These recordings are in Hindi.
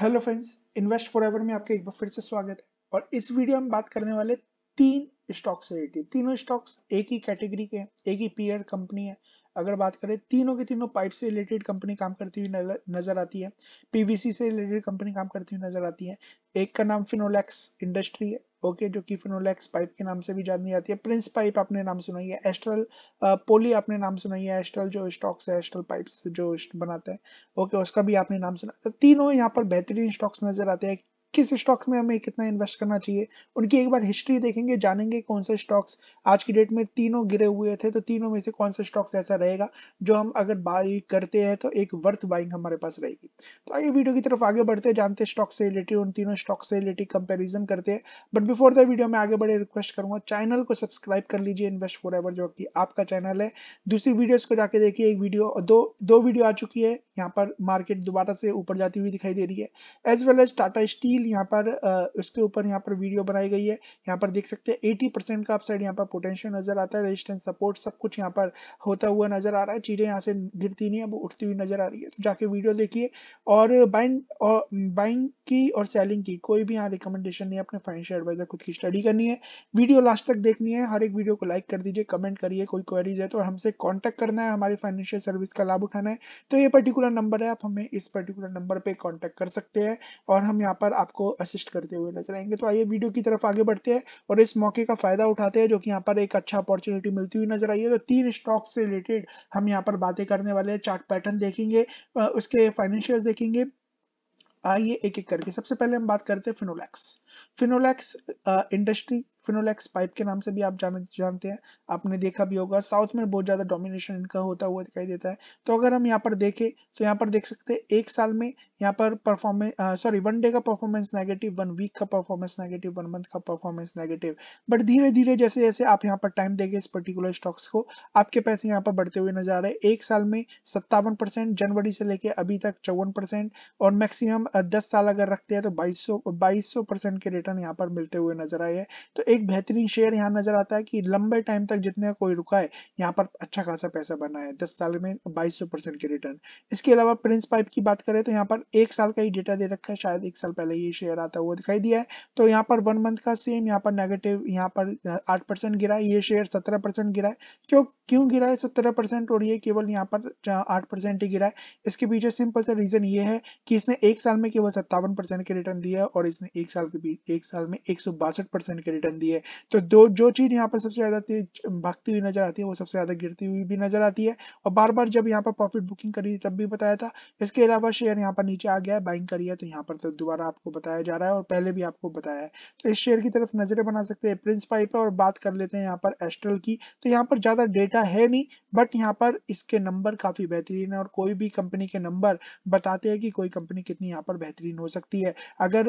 hello friends invest for ever में आपका एक बार फिर से स्वागत है और इस वीडियो में बात करने वाले तीन स्टॉक्स रिलेटेड तीनों स्टॉक्स एक ही कैटेगरी के हैं एक ही पीयर कंपनी है अगर बात करें तीनों के तीनों पाइप से रिलेटेड कंपनी काम करती हुई नजर आती है पीवीसी से रिलेटेड कंपनी काम करती हुई नजर आती है एक का नाम फिनोलेक्स इंडस्ट्री है ओके जो कि फिनोलेक्स पाइप के नाम से भी जानी जाती है प्रिंस पाइप आपने नाम सुना है एस्ट्रल पोली आपने नाम सुना है एस्ट्रल जो स्टॉक्स है एस्ट्रल पाइप जो बनाते हैं ओके उसका भी आपने नाम सुना तो तीनों यहाँ पर बेहतरीन स्टॉक्स नजर आते हैं किस स्टॉक्स में हमें कितना इन्वेस्ट करना चाहिए उनकी एक बार हिस्ट्री देखेंगे जानेंगे कौन से स्टॉक्स आज की डेट में तीनों गिरे हुए थे तो तीनों में से कौन सा स्टॉक्स ऐसा रहेगा जो हम अगर बाई करते हैं तो एक वर्थ बाइंग हमारे पास रहेगी तो आइए वीडियो की तरफ आगे बढ़ते हैं जानते हैं स्टॉक से रिलेटेड उन तीनों स्टॉक से रिलेटेड कंपेरिजन करते हैं बट बिफोर द वीडियो में आगे बढ़े रिक्वेस्ट करूंगा चैनल को सब्सक्राइब कर लीजिए इन्वेस्ट फॉर एवर जो कि आपका चैनल है दूसरी वीडियो को जाके देखिए एक वीडियो दो दो वीडियो आ चुकी है यहाँ पर मार्केट दोबारा से ऊपर जाती हुई दिखाई दे रही है as well as Tata steel deal यहाँ पर उसके ऊपर यहाँ पर वीडियो बनाई गई है यहाँ पर देख सकते हैं एटी परसेंट का अपसाइड यहाँ पर पोटेंशियल नजर आता है रेजिस्टेंस सपोर्ट सब कुछ यहाँ पर होता हुआ नजर आ रहा है चीजें यहाँ से गिरती नहीं है वो उठती हुई नजर आ रही है तो जाके वीडियो देखिए और बाइंग और बाइंग की और सेलिंग की कोई भी यहाँ रिकमेंडेशन नहीं अपने फाइनेंशियल एडवाइजर खुद की स्टडी करनी है वीडियो लास्ट तक देखनी है हर एक वीडियो को लाइक कर दीजिए कमेंट करिए कोई क्वेरीज है तो हमसे कॉन्टैक्ट करना है हमारी फाइनेंशियल सर्विस का लाभ उठाना है तो ये पर्टिकुलर नंबर है आप हमें इस पर्टिकुलर नंबर पर कॉन्टैक्ट कर सकते हैं और हम यहाँ पर आप आपको असिस्ट करते हुए नजर आएंगे तो आइए वीडियो की तरफ आगे बढ़ते हैं और इस मौके का फायदा उठाते हैं जो कि यहाँ पर एक अच्छा अपॉर्चुनिटी मिलती हुई नजर आई है तो तीन स्टॉक से रिलेटेड हम यहाँ पर बातें करने वाले हैं चार्ट पैटर्न देखेंगे उसके फाइनेंशियल देखेंगे आइए एक एक करके सबसे पहले हम बात करते हैं फिनोलैक्स फिनोलैक्स इंडस्ट्री फिनोलेक्स पाइप के नाम से भी आप जान, जानते हैं आपने देखा भी होगा साउथ में बहुत ज्यादा डोमिनेशन इनका होता हुआ दिखाई देता है तो अगर हम यहाँ पर देखें तो यहाँ पर देख सकते हैं एक साल में यहाँ पर परफॉर्मेंस सॉरी वन डे का परफॉर्मेंस नेगेटिव वन वीक का परफॉर्मेंस नेगेटिव वन मंथ का परफॉर्मेंस नेगेटिव बट धीरे धीरे जैसे जैसे आप यहाँ पर टाइम देंगे इस पर्टिकुलर स्टॉक्स को आपके पैसे यहाँ पर बढ़ते हुए नजर आ रहे हैं एक साल में सत्तावन परसेंट जनवरी से लेके अभी तक चौवन परसेंट और मैक्सिमम दस साल अगर रखते हैं तो बाईस सौ के रिटर्न यहाँ पर मिलते हुए नजर आए हैं तो एक एक बेहतरीन शेयर यहाँ नजर आता है कि लंबे टाइम तक जितने कोई रुका है यहाँ पर अच्छा खासा पैसा बना है दस साल में बाईस के रिटर्न इसके अलावा प्रिंस पाइप की बात करें तो यहाँ पर एक साल का ही डेटा दे रखा है शायद एक साल पहले ये शेयर आता हुआ दिखाई दिया है तो यहाँ पर वन मंथ का सेम यहाँ पर नेगेटिव यहाँ पर आठ परसेंट गिरा ये शेयर सत्रह परसेंट गिरा है क्यों क्यों गिरा है सत्रह परसेंट और ये केवल यहाँ पर आठ परसेंट ही गिरा है इसके पीछे सिंपल सा रीजन ये है कि इसने एक साल में केवल सत्तावन परसेंट के रिटर्न दिया और इसने एक साल के बीच एक साल में एक के रिटर्न दिया जाती है तो दो जो चीज़ यहाँ पर सबसे ज़्यादा भागती हुई नजर आती है वो सबसे ज़्यादा गिरती हुई भी नजर आती है और बार बार जब यहाँ पर प्रॉफिट बुकिंग करी तब भी बताया था इसके अलावा शेयर यहाँ पर नीचे आ गया है बाइंग करी है तो यहाँ पर तो दोबारा आपको बताया जा रहा है और पहले भी आपको बताया है तो इस शेयर की तरफ नजरें बना सकते हैं प्रिंस पाइप और बात कर लेते हैं यहाँ पर एस्ट्रल की तो यहाँ पर ज़्यादा डेटा है नहीं बट यहाँ पर इसके नंबर काफ़ी बेहतरीन है और कोई भी कंपनी के नंबर बताते हैं कि कोई कंपनी कितनी यहाँ पर बेहतरीन हो सकती है अगर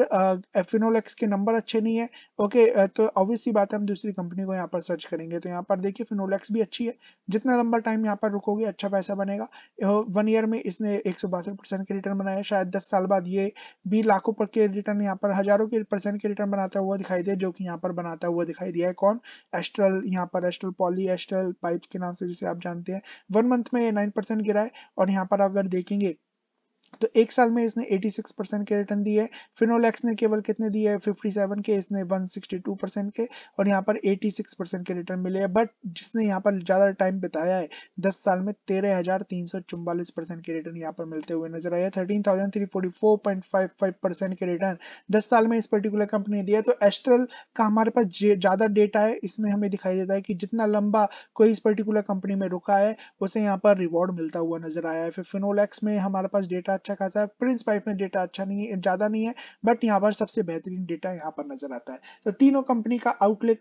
एफिनोलेक्स के नंबर अच्छे नहीं है ओके तो ऑब्वियस सी बात है हम दूसरी कंपनी को यहाँ पर सर्च करेंगे तो यहाँ पर देखिए फिनोलेक्स भी अच्छी है जितना लंबा टाइम यहाँ पर रुकोगे अच्छा पैसा बनेगा वन ईयर में इसने एक परसेंट के रिटर्न बनाया शायद दस साल बाद ये भी लाखों पर के रिटर्न यहाँ पर हजारों के परसेंट के रिटर्न बनाता हुआ दिखाई दे जो कि यहाँ पर बनाता हुआ दिखाई दिया है कौन एस्ट्रल यहाँ पर एस्ट्रल पॉली एस्ट्रल पाइप के नाम से जिसे आप जानते हैं वन मंथ में नाइन परसेंट गिरा है और यहाँ पर अगर देखेंगे तो एक साल में इसने 86 परसेंट के रिटर्न दिए फिनोलेक्स ने केवल कितने दिए है 57 के इसने 162 परसेंट के और यहाँ पर 86 परसेंट के रिटर्न मिले हैं बट जिसने यहाँ पर ज्यादा टाइम बिताया है दस साल में तेरह हजार तीन सौ परसेंट के रिटर्न यहाँ पर मिलते हुए नजर आया thirteen thousand three forty four point five five percent के रिटर्न दस साल में इस पर्टिकुलर कंपनी ने दिया तो एस्ट्रल का हमारे पास ज्यादा डेटा है इसमें हमें दिखाई देता है कि जितना लंबा कोई इस पर्टिकुलर कंपनी में रुका है उसे यहाँ पर रिवॉर्ड मिलता हुआ नजर आया है फिर फिनोलेक्स में हमारे पास डेटा अच्छा अच्छा खासा है प्रिंस पाइप में डेटा अच्छा नहीं है ज़्यादा नहीं है बट यहाँ पर सबसे बेहतरीन डेटा यहाँ पर नजर आता है तो तीनों कंपनी का आउटलेट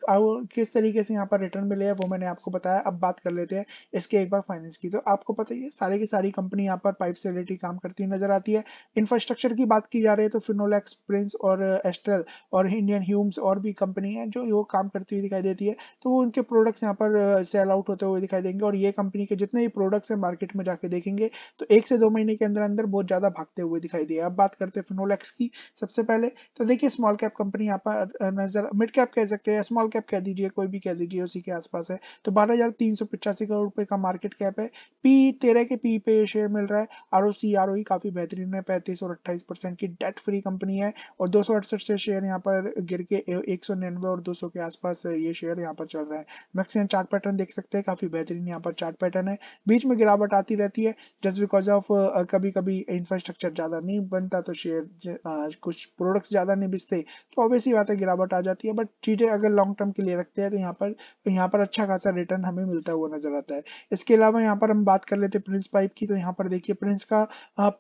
किस तरीके से यहाँ पर रिटर्न मिले है वो मैंने आपको बताया अब बात कर लेते हैं इसके एक बार फाइनेंस की तो आपको पता ही है सारे की सारी कंपनी यहाँ पर पाइप से रिलेटेड काम करती हुई नजर आती है इंफ्रास्ट्रक्चर की बात की जा रही है तो फिनोलेक्स प्रिंस और एस्ट्रल और इंडियन ह्यूम्स और भी कंपनी है जो वो काम करती हुई दिखाई देती है तो वो उनके प्रोडक्ट्स यहाँ पर सेल आउट होते हुए दिखाई देंगे और ये कंपनी के जितने भी प्रोडक्ट्स हैं मार्केट में जाके देखेंगे तो एक से दो महीने के अंदर अंदर बहुत ज़्यादा ज्यादा भागते हुए दिखाई दिए अब बात करते हैं फिनोलेक्स की सबसे पहले तो देखिए स्मॉल कैप कंपनी यहाँ पर नजर मिड कैप कह सकते हैं स्मॉल कैप कह दीजिए कोई भी कह दीजिए उसी के आसपास है तो बारह करोड़ रुपए का मार्केट कैप है पी तेरह के पी पे शेयर मिल रहा है R O C R O काफी बेहतरीन है पैंतीस और अट्ठाईस परसेंट की डेट फ्री कंपनी है और दो सौ अड़सठ से शेयर यहाँ पर गिर के एक सौ निन्यानवे और दो सौ के आसपास ये शेयर यहाँ पर चल रहा है मैक्सिमम चार्ट पैटर्न देख सकते हैं काफी बेहतरीन यहाँ पर चार्ट पैटर्न है बीच में गिरावट आती रहती है जस्ट बिकॉज ऑफ कभी कभी इंफ्रास्ट्रक्चर ज़्यादा नहीं बनता तो शेयर कुछ प्रोडक्ट्स ज़्यादा नहीं बिजते तो ऑब्वियसली बात है गिरावट आ जाती है बट चीज़ें अगर लॉन्ग टर्म के लिए रखते हैं तो यहाँ पर तो यहाँ पर अच्छा खासा रिटर्न हमें मिलता हुआ नजर आता है इसके अलावा यहाँ पर हम बात कर लेते हैं प्रिंस पाइप की तो यहाँ पर देखिए प्रिंस का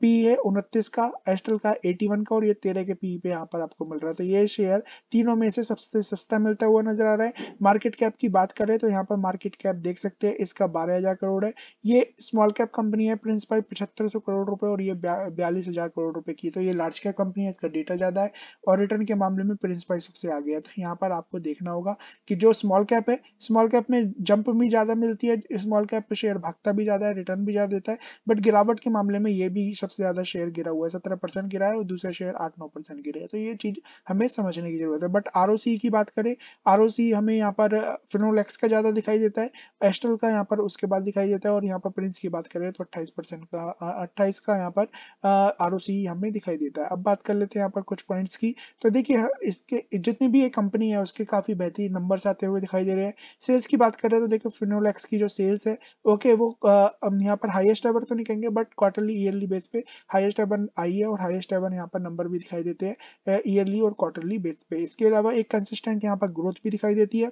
पी है उनतीस का एस्टल का एटी का और ये तेरह के पी पे यहाँ पर आपको मिल रहा है तो ये शेयर तीनों में से सबसे सस्ता मिलता हुआ नजर आ रहा है मार्केट कैप की बात करें तो यहाँ पर मार्केट कैप देख सकते हैं इसका बारह करोड़ है ये स्मॉल कैप कंपनी है प्रिंस पाइप पचहत्तर करोड़ रुपए और ये बयालीस हजार करोड़ रुपए की तो ये लार्ज कैप कंपनी है इसका डेटा ज्यादा है और रिटर्न के मामले में प्रिंसिपल सबसे आ गया तो यहाँ पर आपको देखना होगा कि जो स्मॉल कैप है स्मॉल कैप में जंप भी ज्यादा मिलती है स्मॉल कैप पे शेयर भागता भी ज्यादा है रिटर्न भी ज्यादा देता है बट गिरावट के मामले में ये भी सबसे ज्यादा शेयर गिरा हुआ है सत्रह परसेंट गिरा है और दूसरा शेयर आठ नौ परसेंट गिरा है तो ये चीज हमें समझने की जरूरत है बट आर की बात करें आर हमें यहाँ पर फिनोलेक्स का ज्यादा दिखाई देता है एस्ट्रल का यहाँ पर उसके बाद दिखाई देता है और यहाँ पर प्रिंस की बात करें तो अट्ठाईस परसेंट का अट्ठाईस का यहाँ पर आर हमें दिखाई देता है अब बात कर लेते हैं यहाँ पर कुछ पॉइंट्स की तो देखिए इसके जितनी भी ये कंपनी है उसके काफी बेहतरीन नंबर्स आते हुए दिखाई दे रहे हैं सेल्स की बात करें तो देखिए फिनोलेक्स की जो सेल्स है ओके वो हम यहाँ पर हाइएस्ट एवर तो नहीं कहेंगे बट क्वार्टरली ईयरली बेस पे हाइस्ट एवन आई है और हाइएस्ट एवर यहाँ पर नंबर भी दिखाई देते हैं ईयरली और क्वार्टरली बेस पे इसके अलावा एक कंसिस्टेंट यहाँ पर ग्रोथ भी दिखाई देती है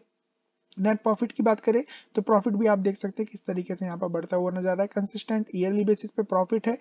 नेट प्रॉफिट की बात करें तो प्रॉफिट भी आप देख सकते हैं किस तरीके से यहाँ पर बढ़ता हुआ नजर आ रहा है कंसिस्टेंट ईयरली बेसिस पे प्रॉफिट है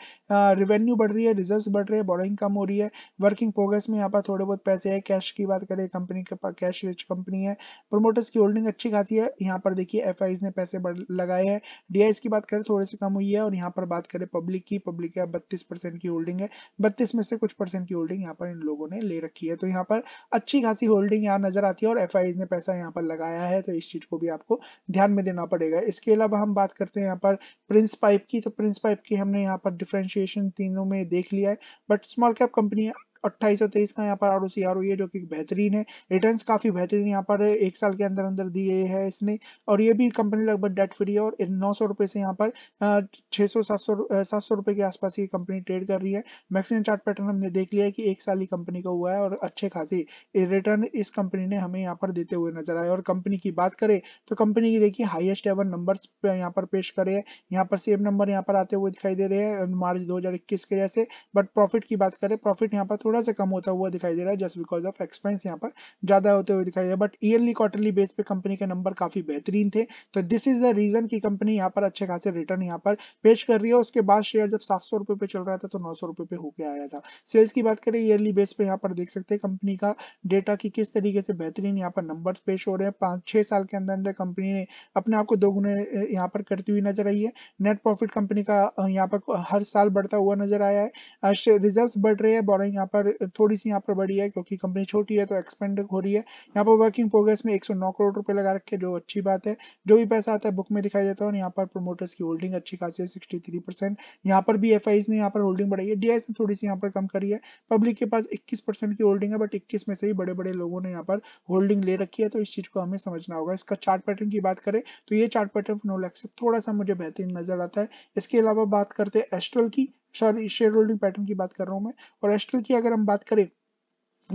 रिवेन्यू बढ़ रही है रिजर्व्स बढ़ रहे हैं बोरिंग कम हो रही है वर्किंग प्रोग्रेस में यहाँ पर थोड़े बहुत पैसे है कैश की बात करें कंपनी के पास कैश रिच कंपनी है प्रोमोटर्स की होल्डिंग अच्छी खासी है यहाँ पर देखिए एफ ने पैसे लगाए हैं डी की बात करें थोड़े से कम हुई है और यहाँ पर बात करें पब्लिक की पब्लिक की बत्तीस की होल्डिंग है बत्तीस में से कुछ परसेंट की होल्डिंग यहाँ पर इन लोगों ने ले रखी है तो यहाँ पर अच्छी खासी होल्डिंग यहाँ नजर आती है और एफ ने पैसा यहाँ पर लगाया है तो इस चीज को भी आपको ध्यान में देना पड़ेगा इसके अलावा हम बात करते हैं यहाँ पर प्रिंस पाइप की तो प्रिंस पाइप की हमने यहाँ पर डिफ्रेंशिएशन तीनों में देख लिया है बट स्मॉल कैप कंपनी अट्ठाईस तेईस का यहाँ पर आर ओ e है जो कि बेहतरीन है रिटर्न काफी बेहतरीन यहाँ पर एक साल के अंदर अंदर दिए है इसने और ये भी कंपनी लगभग डेट फ्री है और नौ सौ रुपए से यहाँ पर छह सौ सात सौ सात सौ रुपए के आसपास ये कंपनी ट्रेड कर रही है मैक्सिमम चार्ट पैटर्न हमने देख लिया है कि एक साल ही कंपनी का हुआ है और अच्छे खासी रिटर्न इस कंपनी ने हमें यहाँ पर देते हुए नजर आए और कंपनी की बात करें तो कंपनी की देखिए हाइएस्ट एवर नंबर यहाँ पर पेश करे है यहाँ पर सेम नंबर यहाँ पर आते हुए दिखाई दे रहे हैं मार्च 2021 के जैसे बट प्रॉफिट की बात करें प्रॉफिट यहाँ पर थोड़ा सा कम होता हुआ दिखाई दे रहा है जस्ट बिकॉज ऑफ एक्सपेंस यहाँ पर ज्यादा होते हुए दिखाई दे रहा है बट ईयरली क्वार्टरली बेस पे कंपनी के नंबर काफी बेहतरीन थे तो दिस इज द रीजन की कंपनी यहाँ पर अच्छे खासे रिटर्न यहाँ पर पेश कर रही है उसके बाद शेयर जब सात सौ पे चल रहा था तो नौ सौ पे होके आया था सेल्स की बात करें ईयरली बेस पे यहाँ पर देख सकते हैं कंपनी का डेटा की किस तरीके से बेहतरीन यहाँ पर नंबर पेश हो रहे हैं पांच छह साल के अंदर अंदर कंपनी ने अपने आप को दोगुने यहाँ पर करती हुई नजर आई है नेट प्रॉफिट कंपनी का यहाँ पर हर साल बढ़ता हुआ नजर आया है रिजर्व बढ़ रहे हैं बोरिंग यहाँ पर पर थोड़ी सी यहाँ पर बड़ी है क्योंकि कंपनी छोटी है तो एक्सपेंड हो रही है यहाँ पर वर्किंग प्रोग्रेस में 109 करोड़ रुपए लगा रखे जो अच्छी बात है जो भी पैसा आता है बुक में दिखाई देता है और यहाँ पर प्रोमोटर्स की होल्डिंग अच्छी खासी है सिक्सटी यहाँ पर भी एफ ने यहाँ पर होल्डिंग बढ़ाई है डीआईएस ने थोड़ी सी यहाँ पर कम करी है पब्लिक के पास इक्कीस की होल्डिंग है बट इक्कीस में से ही बड़े बड़े लोगों ने यहाँ पर होल्डिंग ले रखी है तो इस चीज को हमें समझना होगा इसका चार्ट पैटर्न की बात करें तो ये चार्ट पैटर्न नोलैक से थोड़ा सा मुझे बेहतरीन नजर आता है इसके अलावा बात करते हैं एस्ट्रल की सॉरी शेयर होल्डिंग पैटर्न की बात कर रहा हूँ मैं और एस्ट्रल की अगर हम बात करें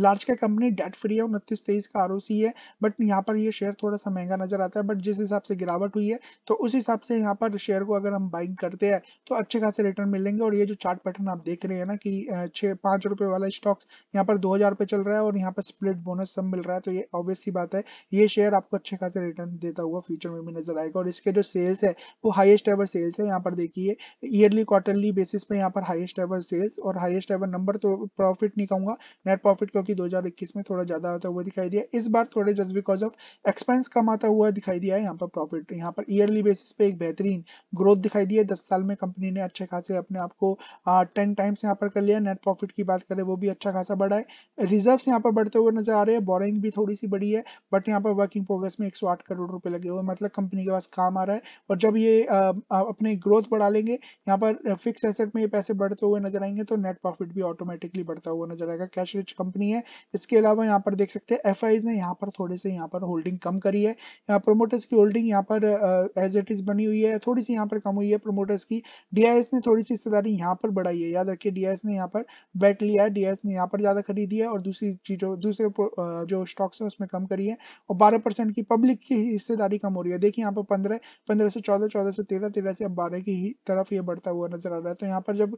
लार्ज का कंपनी डेट फ्री है उनतीस तेईस का आर है बट यहाँ पर ये शेयर थोड़ा सा महंगा नजर आता है बट जिस हिसाब से गिरावट हुई है तो उस हिसाब से यहाँ पर शेयर को अगर हम बाइंग करते हैं तो अच्छे खासे रिटर्न मिलेंगे और ये जो चार्ट पैटर्न आप देख रहे हैं ना कि छः पाँच रुपये वाला स्टॉक्स यहाँ पर दो हज़ार चल रहा है और यहाँ पर स्प्लिट बोनस सब मिल रहा है तो ये ऑब्वियसली बात है ये शेयर आपको अच्छे खासे रिटर्न देता हुआ फ्यूचर में भी नजर आएगा और इसके जो सेल्स है वो हाइएस्ट एवर सेल्स है यहाँ पर देखिए ईयरली क्वार्टरली बेसिस पर यहाँ पर हाइस्ट एवर सेल्स और हाइस्ट एवर नंबर तो प्रॉफिट नहीं कहूँगा नेट प्रॉफिट जो कि 2021 में थोड़ा ज्यादा आता हुआ दिखाई दिया इस बार थोड़े जस्ट बिकॉज ऑफ एक्सपेंस कम आता हुआ दिखाई दिया है यहाँ पर प्रॉफिट यहाँ पर ईयरली बेसिस पे एक बेहतरीन ग्रोथ दिखाई दी है दस साल में कंपनी ने अच्छे खासे अपने आप को टेन टाइम्स यहाँ पर कर लिया नेट प्रॉफिट की बात करें वो भी अच्छा खासा बढ़ा है रिजर्व यहाँ पर बढ़ते हुए नजर आ रहे हैं बोरिंग भी थोड़ी सी बड़ी है बट यहाँ पर वर्किंग प्रोग्रेस में एक करोड़ रुपए लगे हुए मतलब कंपनी के पास काम आ रहा है और जब ये अपने ग्रोथ बढ़ा लेंगे यहाँ पर फिक्स एसेट में ये पैसे बढ़ते हुए नजर आएंगे तो नेट प्रॉफिट भी ऑटोमेटिकली बढ़ता हुआ नजर आएगा कैश रिच कंपनी है इसके अलावा यहाँ पर देख सकते हैं एफ ने यहाँ पर थोड़े से यहाँ पर होल्डिंग कम करी है यहाँ प्रोमोटर्स की होल्डिंग यहाँ पर एज इट इज बनी हुई है थोड़ी सी यहाँ पर कम हुई है प्रोमोटर्स की डी ने थोड़ी सी हिस्सेदारी यहाँ पर बढ़ाई है याद रखिए डी ने यहाँ पर बैट लिया है डी ने यहाँ पर ज्यादा खरीदी है और दूसरी चीजों दूसरे जो स्टॉक्स है उसमें कम करी है और बारह की पब्लिक की हिस्सेदारी कम हो रही है देखिए यहाँ पर पंद्रह पंद्रह से चौदह चौदह से तेरह तेरह से अब बारह की तरफ ये बढ़ता हुआ नजर आ रहा है तो यहाँ पर जब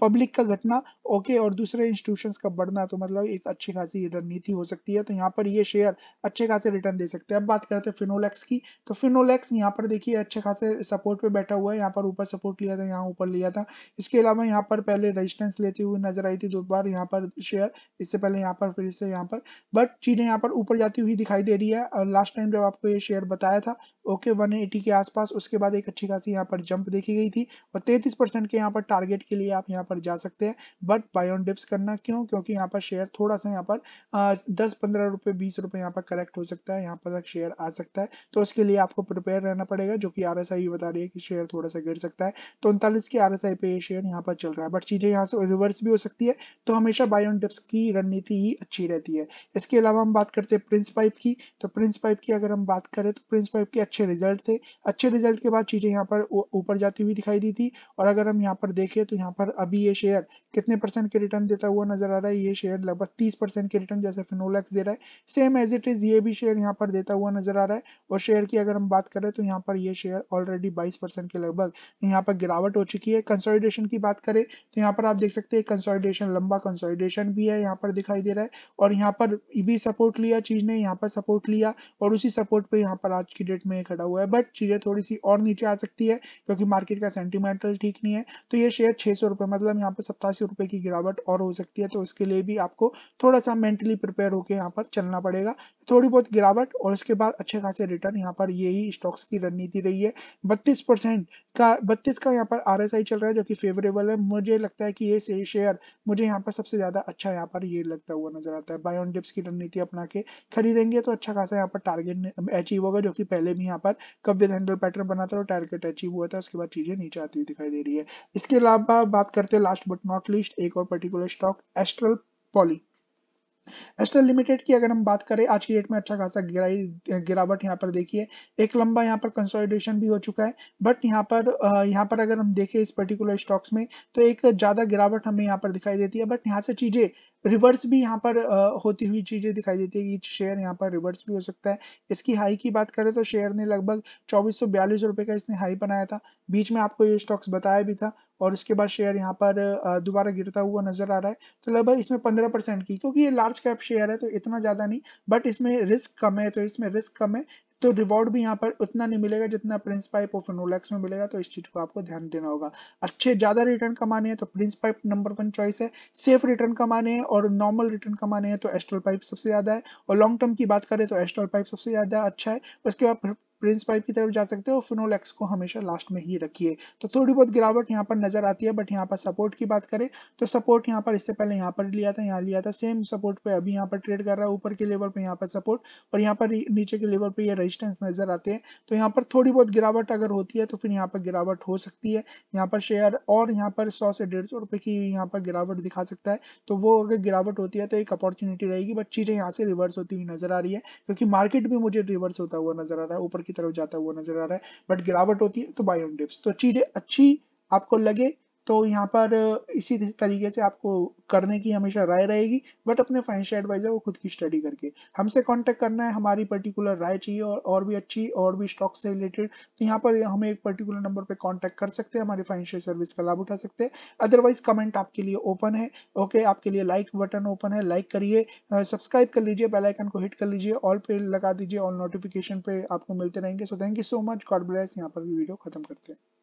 पब्लिक का घटना ओके और दूसरे इंस्टीट्यूशन का बढ़ना तो मतलब एक अच्छी खासी रणनीति हो सकती है तो यहाँ पर ये शेयर अच्छे खासे रिटर्न दे सकते हैं अब बात करते हैं फिनोलेक्स की तो फिनोलेक्स यहाँ पर देखिए अच्छे खासे सपोर्ट पे बैठा हुआ है यहाँ पर ऊपर सपोर्ट लिया था यहाँ ऊपर लिया था इसके अलावा यहाँ पर पहले रजिस्टेंस लेती हुई नजर आई थी दो बार यहाँ पर शेयर इससे पहले यहाँ पर फिर से यहाँ पर बट चीजें यहाँ पर ऊपर जाती हुई दिखाई दे रही है लास्ट टाइम जब आपको ये शेयर बताया था ओके वन के आसपास उसके बाद एक अच्छी खासी यहाँ पर जंप देखी गई थी और तैतीस के यहाँ पर टारगेट के लिए आप यहाँ पर जा सकते हैं बट बायोन डिप्स करना क्यों क्योंकि यहाँ पर शेयर थोड़ा थोड़ा सा यहाँ पर दस पंद्रह रुपये बीस रुपये यहाँ पर करेक्ट हो सकता है यहाँ पर तक शेयर आ सकता है तो उसके लिए आपको प्रिपेयर रहना पड़ेगा जो कि आर बता रही है कि शेयर थोड़ा सा गिर सकता है तो उनतालीस की आर पे ये शेयर यहाँ पर चल रहा है बट चीजें यहाँ से रिवर्स भी हो सकती है तो हमेशा बाय ऑन डिप्स की रणनीति ही अच्छी रहती है इसके अलावा हम बात करते हैं प्रिंस पाइप की तो प्रिंस पाइप की अगर हम बात करें तो प्रिंस पाइप के अच्छे रिजल्ट थे अच्छे रिजल्ट के बाद चीज़ें यहाँ पर ऊपर जाती हुई दिखाई दी थी और अगर हम यहाँ पर देखें तो यहाँ पर अभी ये शेयर कितने परसेंट के रिटर्न देता हुआ नजर आ रहा है ये शेयर लगभग तीस परसेंट के रिटर्न जैसे फिनोलैक्स दे रहा है सेम एज इट इज ये भी शेयर यहाँ पर देता हुआ नजर आ रहा है और शेयर की अगर हम बात करें तो यहाँ पर ये शेयर ऑलरेडी बाईस के लगभग यहाँ पर गिरावट हो चुकी है कंसोलिडेशन की बात करें तो यहाँ पर आप देख सकते हैं कंसोलिडेशन लंबा कंसोलिडेशन भी है यहाँ पर दिखाई दे रहा है और यहाँ पर भी सपोर्ट लिया चीज ने यहाँ पर सपोर्ट लिया और उसी सपोर्ट पर यहाँ पर आज की डेट में खड़ा हुआ है बट चीजें थोड़ी सी और नीचे आ सकती है क्योंकि मार्केट का सेंटिमेंटल ठीक नहीं है तो ये शेयर छह सौ रुपए मतलब यहाँ पर सत्तासी रुपए की गिरावट और हो सकती है तो उसके लिए भी आपको थोड़ा सा मेंटली प्रिपेयर होकर यहाँ पर चलना पड़ेगा थोड़ी बहुत गिरावट और उसके बाद अच्छे खासे रिटर्न यहाँ पर यही स्टॉक्स की रणनीति रही है बत्तीस परसेंट का बत्तीस का यहाँ पर आर चल रहा है जो कि फेवरेबल है मुझे लगता है कि ये सही शेयर मुझे यहाँ पर सबसे ज्यादा अच्छा यहाँ पर ये लगता हुआ नजर आता है बायोन डिप्स की रणनीति अपना के खरीदेंगे तो अच्छा खासा यहाँ पर टारगेट अचीव होगा जो कि पहले भी यहाँ पर विद हैंडल पैटर्न बना था और टारगेट अचीव हुआ था उसके बाद चीजें नीचे आती हुई दिखाई दे रही है इसके अलावा बात करते हैं लास्ट बट नॉट लीस्ट एक और particular stock Astral Poly Astral Limited की अगर हम बात करें आज की डेट में अच्छा खासा गिराई गिरावट यहाँ पर देखिए एक लंबा यहाँ पर कंसोलिडेशन भी हो चुका है बट यहाँ पर यहाँ पर अगर हम देखें इस पर्टिकुलर स्टॉक्स में तो एक ज़्यादा गिरावट हमें यहाँ पर दिखाई देती है बट यहाँ से चीज़ें रिवर्स भी यहाँ पर होती हुई चीजें दिखाई देती है ईच शेयर यहाँ पर रिवर्स भी हो सकता है इसकी हाई की बात करें तो शेयर ने लगभग चौबीस रुपए का इसने हाई बनाया था बीच में आपको ये स्टॉक्स बताया भी था और उसके बाद शेयर यहाँ पर दोबारा गिरता हुआ नजर आ रहा है तो लगभग इसमें पंद्रह परसेंट की क्योंकि ये लार्ज कैप शेयर है तो इतना ज्यादा नहीं बट इसमें रिस्क कम है तो इसमें रिस्क कम है तो रिवॉर्ड भी यहाँ पर उतना नहीं मिलेगा जितना प्रिंस पाइप और फिनोलैक्स में मिलेगा तो इस चीज को आपको ध्यान देना होगा अच्छे ज्यादा रिटर्न कमाने हैं तो Prince Pipe number one choice है सेफ रिटर्न कमाने हैं और नॉर्मल रिटर्न कमाने हैं तो एस्ट्रोल पाइप सबसे ज्यादा है और लॉन्ग टर्म की बात करें तो एस्ट्रोल पाइप सबसे ज्यादा अच्छा है उसके बाद प्रिंस पाइप की तरफ जा सकते हो फिनोल एक्स को हमेशा लास्ट में ही रखिए तो थोड़ी बहुत गिरावट यहाँ पर नजर आती है बट यहाँ पर सपोर्ट की बात करें तो सपोर्ट यहाँ पर इससे पहले यहाँ पर लिया था यहाँ लिया था सेम सपोर्ट पे अभी यहाँ पर ट्रेड कर रहा है ऊपर के लेवल पर यहाँ पर सपोर्ट और यहाँ पर नीचे के लेवल पर रजिस्टेंस नजर आते हैं तो यहाँ पर थोड़ी बहुत गिरावट अगर होती है तो फिर यहाँ पर गिरावट हो सकती है यहाँ पर शेयर और यहाँ पर सौ से डेढ़ सौ रुपए की यहाँ पर गिरावट दिखा सकता है तो वो अगर गिरावट होती है तो एक अपॉर्चुनिटी रहेगी बट चीजें यहाँ से रिवर्स होती हुई नजर आ रही है क्योंकि मार्केट भी मुझे रिवर्स होता हुआ नजर आ रहा है ऊपर की की तरफ जाता हुआ नजर आ रहा है बट गिरावट होती है तो बाई ऑन डिप्स तो चीजें अच्छी आपको लगे तो यहाँ पर इसी तरीके से आपको करने की हमेशा राय रहेगी बट अपने फाइनेंशियल एडवाइजर को खुद की स्टडी करके हमसे कांटेक्ट करना है हमारी पर्टिकुलर राय चाहिए और और भी अच्छी और भी स्टॉक से रिलेटेड तो यहाँ पर हमें एक पर्टिकुलर नंबर पर कांटेक्ट कर सकते हैं हमारी फाइनेंशियल सर्विस का लाभ उठा सकते हैं अदरवाइज कमेंट आपके लिए ओपन है ओके आपके लिए लाइक बटन ओपन है लाइक करिए सब्सक्राइब कर लीजिए बेलाइकन को हिट कर लीजिए ऑल पे लगा दीजिए ऑल नोटिफिकेशन पे आपको मिलते रहेंगे so thank you so much God bless यहाँ पर वीडियो खत्म करते हैं